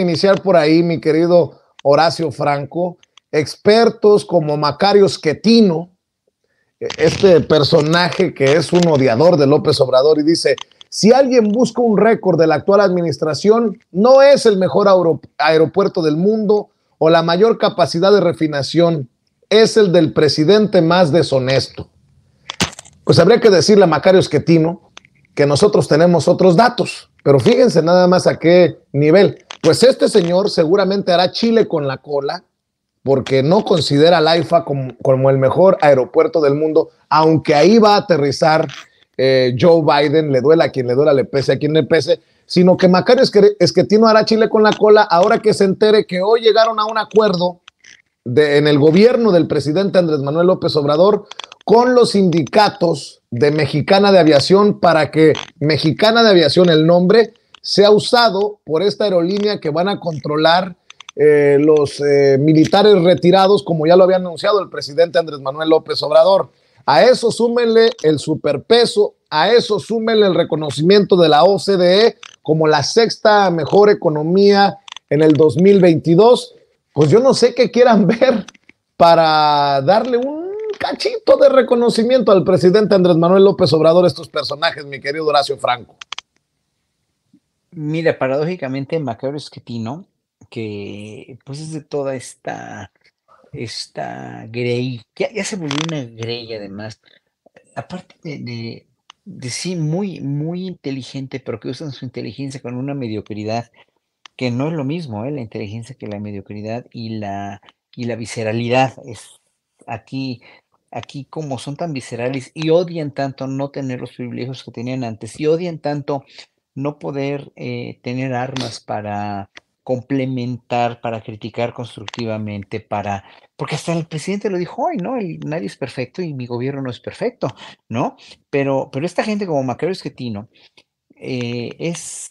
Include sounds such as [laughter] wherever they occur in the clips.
iniciar por ahí, mi querido Horacio Franco, expertos como Macario Schettino, e, este personaje que es un odiador de López Obrador y dice, si alguien busca un récord de la actual administración, no es el mejor aeropuerto del mundo o la mayor capacidad de refinación, es el del presidente más deshonesto. Pues habría que decirle a Macario Schettino que nosotros tenemos otros datos, pero fíjense nada más a qué nivel. Pues este señor seguramente hará Chile con la cola porque no considera al AIFA como, el mejor aeropuerto del mundo, aunque ahí va a aterrizar eh, Joe Biden, le duela a quien le duela, le pese a quien le pese, sino que Macario Esquetino hará Chile con la cola ahora que se entere que hoy llegaron a un acuerdo de, en el gobierno del presidente Andrés Manuel López Obrador con los sindicatos de Mexicana de Aviación para que Mexicana de Aviación, el nombre, se ha usado por esta aerolínea que van a controlar eh, los eh, militares retirados, como ya lo había anunciado el presidente Andrés Manuel López Obrador. A eso súmenle el superpeso, a eso súmenle el reconocimiento de la OCDE como la sexta mejor economía en el 2022. Pues yo no sé qué quieran [laughs] ver para darle un cachito de reconocimiento al presidente Andrés Manuel López Obrador, estos personajes, mi querido Horacio Franco. Mira, paradójicamente, Macabro Esquetino, que pues es de toda esta, esta Grey, ya, se volvió una Grey además, aparte de, de, sí muy, muy inteligente, pero que usan su inteligencia con una mediocridad que no es lo mismo, ¿eh? la inteligencia que la mediocridad y la, y la visceralidad. Es aquí, aquí como son tan viscerales y odian tanto no tener los privilegios que tenían antes y odian tanto no poder eh, tener armas para complementar, para criticar constructivamente, para, porque hasta el presidente lo dijo hoy, ¿no? nadie es perfecto y mi gobierno no es perfecto, ¿no? Pero, pero esta gente como Macario Esquetino eh, es,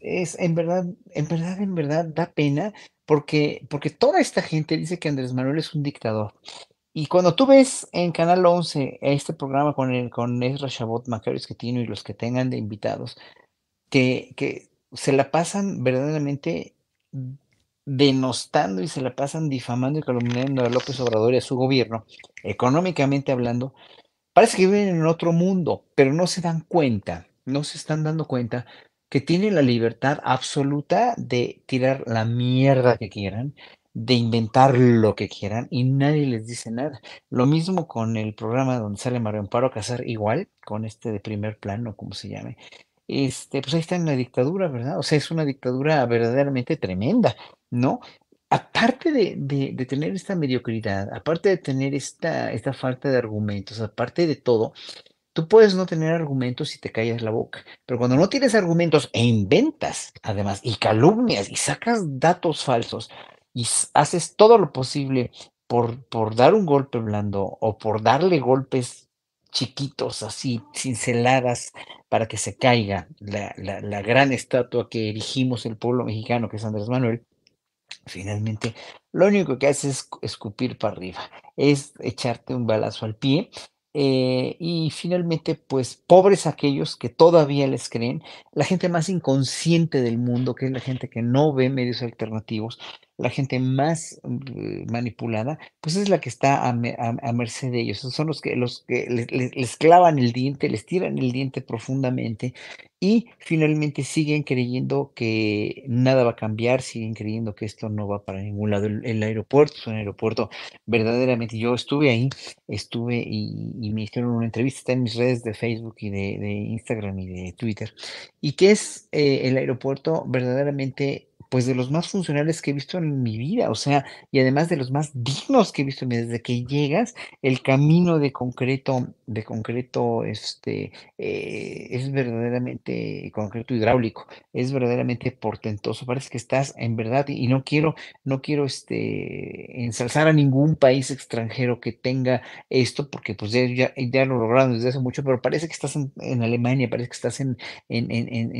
es en verdad, en verdad, en verdad da pena porque, porque toda esta gente dice que Andrés Manuel es un dictador. Y cuando tú ves en Canal 11 este programa con, el, con Ezra Shabot, Macario Esquetino y los que tengan de invitados, que, se la pasan verdaderamente denostando y se la pasan difamando y calumniando a López Obrador y a su gobierno, económicamente hablando, parece que viven en otro mundo, pero no se dan cuenta, no se están dando cuenta que tienen la libertad absoluta de tirar la mierda que quieran, de inventar lo que quieran y nadie les dice nada. Lo mismo con el programa donde sale Mario Amparo cazar, igual con este de primer plano, como se llame este, pues ahí está en la dictadura, ¿verdad? O sea, es una dictadura verdaderamente tremenda, ¿no? Aparte de, tener esta mediocridad, aparte de tener esta, esta falta de argumentos, aparte de todo, Tú puedes no tener argumentos si te callas la boca, pero cuando no tienes argumentos e inventas, además, y calumnias, y sacas datos falsos, y haces todo lo posible por, por dar un golpe blando o por darle golpes chiquitos, así, cinceladas, para que se caiga la, gran estatua que erigimos el pueblo mexicano, que es Andrés Manuel, finalmente lo único que hace es escupir para arriba, es echarte un balazo al pie. Eh, y finalmente, pues pobres aquellos que todavía les creen, la gente más inconsciente del mundo, que es la gente que no ve medios alternativos, la gente más eh, manipulada, pues es la que está a, merced de ellos. Son los que, los que les, clavan el diente, les tiran el diente profundamente y finalmente siguen creyendo que nada va a cambiar, siguen creyendo que esto no va para ningún lado. El, aeropuerto es un aeropuerto verdaderamente. Yo estuve ahí, estuve y, me hicieron una entrevista, está en mis redes de Facebook y de, Instagram y de Twitter, y que es eh, el aeropuerto verdaderamente pues de los más funcionales que he visto en mi vida, o sea, y además de los más dignos que he visto desde que llegas, el camino de concreto, de concreto, este, eh, es verdaderamente concreto hidráulico, es verdaderamente portentoso, parece que estás en verdad, y, no quiero, no quiero, este, ensalzar a ningún país extranjero que tenga esto, porque pues ya, ya, lo lograron desde hace mucho, pero parece que estás en, Alemania, parece que estás en, en, en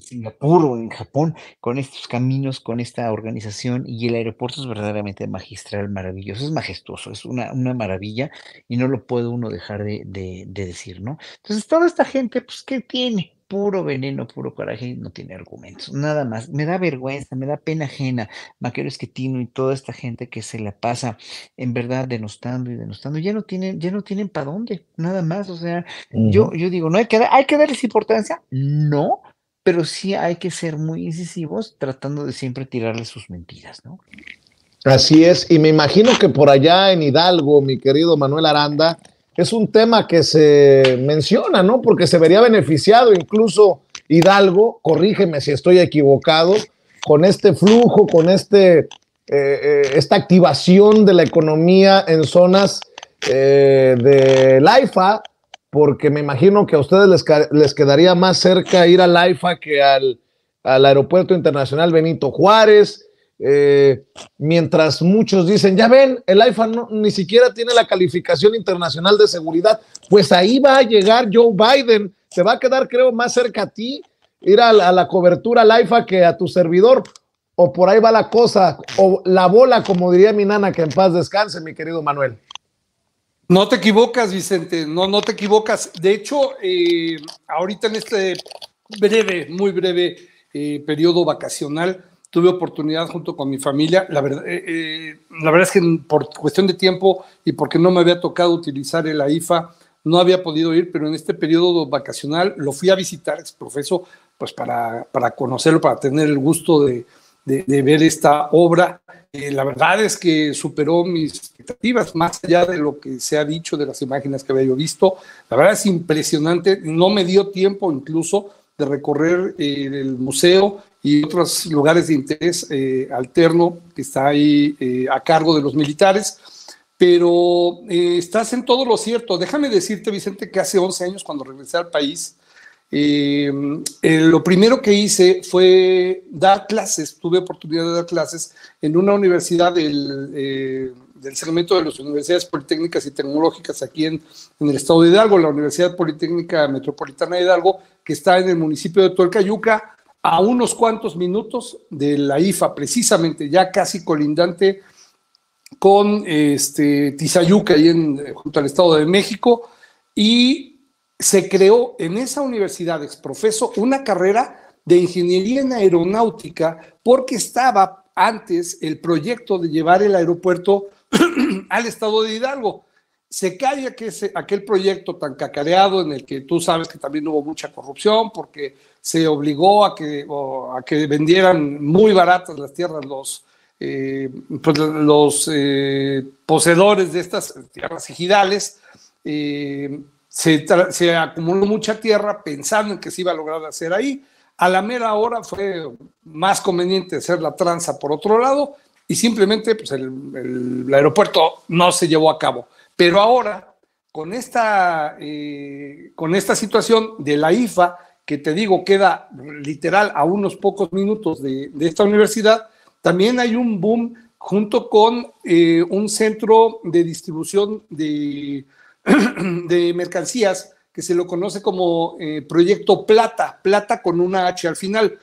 Singapur o en Japón, con estos caminos, con esta organización y el aeropuerto es verdaderamente magistral, maravilloso, es majestuoso, es una, una maravilla y no lo puede uno dejar de, decir, ¿no? Entonces, toda esta gente, pues, ¿qué tiene? puro veneno, puro coraje, no tiene argumentos, nada más. Me da vergüenza, me da pena ajena, Maquero Esquetino y toda esta gente que se la pasa en verdad denostando y denostando, ya no tienen, ya no tienen para dónde, nada más. O sea, yo, yo digo, no hay que, hay que darles importancia, no, pero sí hay que ser muy incisivos tratando de siempre tirarle sus mentiras, ¿no? Así es, y me imagino que por allá en Hidalgo, mi querido Manuel Aranda, es un tema que se menciona, ¿no? Porque se vería beneficiado incluso Hidalgo, corrígeme si estoy equivocado, con este flujo, con este, eh, eh, esta activación de la economía en zonas eh, de la porque me imagino que a ustedes les, quedaría más cerca ir al AIFA que al, Aeropuerto Internacional Benito Juárez. Eh, mientras muchos dicen, ya ven, el AIFA ni siquiera tiene la calificación internacional de seguridad, pues ahí va a llegar Joe Biden, se va a quedar, creo, más cerca a ti, ir a la, la cobertura al IFA que a tu servidor, o por ahí va la cosa, o la bola, como diría mi nana, que en paz descanse, mi querido Manuel. No te equivocas, Vicente, no, no te equivocas. De hecho, eh, ahorita en este breve, muy breve eh, periodo vacacional, tuve oportunidad junto con mi familia. La verdad, eh, la verdad es que por cuestión de tiempo y porque no me había tocado utilizar el AIFA, no había podido ir, pero en este periodo vacacional lo fui a visitar, ex profeso, pues para, para conocerlo, para tener el gusto de, de ver esta obra la verdad es que superó mis expectativas, más allá de lo que se ha dicho de las imágenes que había yo visto. La verdad es impresionante, no me dio tiempo incluso de recorrer eh, el museo y otros lugares de interés eh, alterno que está ahí eh, a cargo de los militares. Pero estás en todo lo cierto. Déjame decirte, Vicente, que hace 11 años cuando regresé al país, eh, eh, lo primero que hice fue dar clases, tuve oportunidad de dar clases en una universidad eh, del, segmento de las universidades politécnicas y tecnológicas aquí en, en, el estado de Hidalgo, la Universidad Politécnica Metropolitana de Hidalgo, que está en el municipio de Tuercayuca, a unos cuantos minutos de la IFA, precisamente ya casi colindante con este, Tizayuca, ahí en, junto al Estado de México. Y se creó en esa universidad exprofeso una carrera de ingeniería en aeronáutica porque estaba antes el proyecto de llevar el aeropuerto [clears throat] al estado de Hidalgo. Se calla que aquel proyecto tan cacareado en el que tú sabes que también hubo mucha corrupción porque se obligó a que, a que vendieran muy baratas las tierras los, eh, pues, los eh, poseedores de estas tierras ejidales. Eh, se, acumuló mucha tierra pensando en que se iba a lograr hacer ahí. A la mera hora fue más conveniente hacer la tranza por otro lado y simplemente pues, el, aeropuerto no se llevó a cabo. Pero ahora, con esta, eh, con esta situación de la IFA, que te digo queda literal a unos pocos minutos de, esta universidad, también hay un boom junto con eh, un centro de distribución de de mercancías que se lo conoce como eh, Proyecto Plata, Plata con una H al final,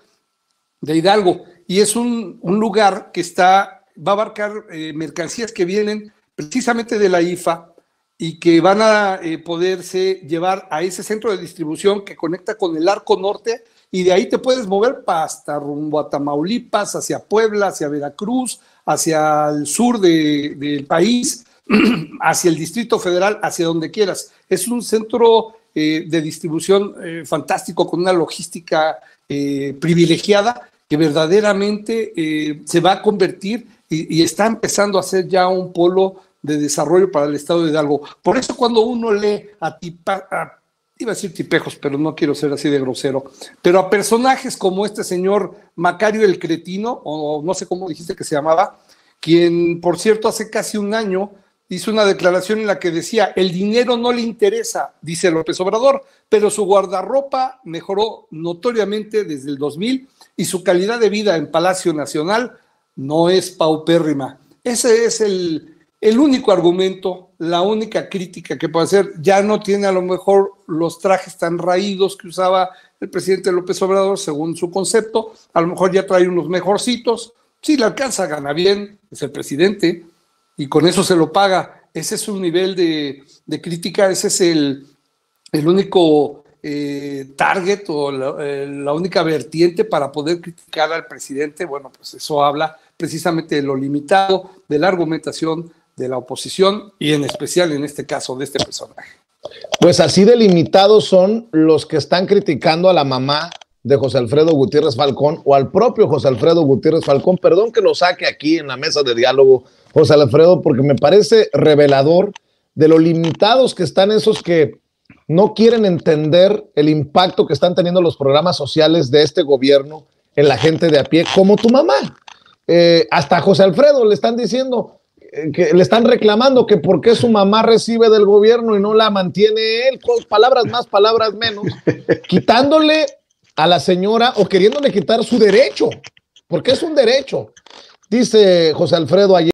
de Hidalgo. Y es un, lugar que está, va a abarcar eh, mercancías que vienen precisamente de la IFA y que van a eh, poderse llevar a ese centro de distribución que conecta con el arco norte y de ahí te puedes mover hasta rumbo a Tamaulipas, hacia Puebla, hacia Veracruz, hacia el sur del de, país [clears throat] hacia el Distrito Federal, hacia donde quieras. Es un centro eh, de distribución eh, fantástico con una logística eh, privilegiada que verdaderamente se va a convertir y, está empezando a ser ya un polo de desarrollo para el Estado de Hidalgo. Por eso cuando uno lee a, a iba a decir tipejos, pero no quiero ser así de grosero, pero a personajes como este señor Macario el Cretino, o no sé cómo dijiste que se llamaba, quien, por cierto, hace casi un año hizo una declaración en la que decía, el dinero no le interesa, dice López Obrador, pero su guardarropa mejoró notoriamente desde el 2000 y su calidad de vida en Palacio Nacional no es paupérrima. Ese es el, único argumento, la única crítica que puede hacer. Ya no tiene a lo mejor los trajes tan raídos que usaba el presidente López Obrador según su concepto, a lo mejor ya trae unos mejorcitos. Si le alcanza, gana bien, es el presidente, y con eso se lo paga. Ese es un nivel de, crítica, ese es el, único eh, target o la, eh, la, única vertiente para poder criticar al presidente. Bueno, pues eso habla precisamente de lo limitado de la argumentación de la oposición y en especial en este caso de este personaje. Pues así delimitados son los que están criticando a la mamá de José Alfredo Gutiérrez Falcón o al propio José Alfredo Gutiérrez Falcón. Perdón que lo saque aquí en la mesa de diálogo, José Alfredo, porque me parece revelador de lo limitados que están esos que no quieren entender el impacto que están teniendo los programas sociales de este gobierno en la gente de a pie, como tu mamá. Eh, hasta José Alfredo le están diciendo, eh, que le están reclamando que por qué su mamá recibe del gobierno y no la mantiene él, pues, palabras más, palabras menos, [laughs] quitándole a la señora o queriéndole quitar su derecho, porque es un derecho. Dice José Alfredo ayer.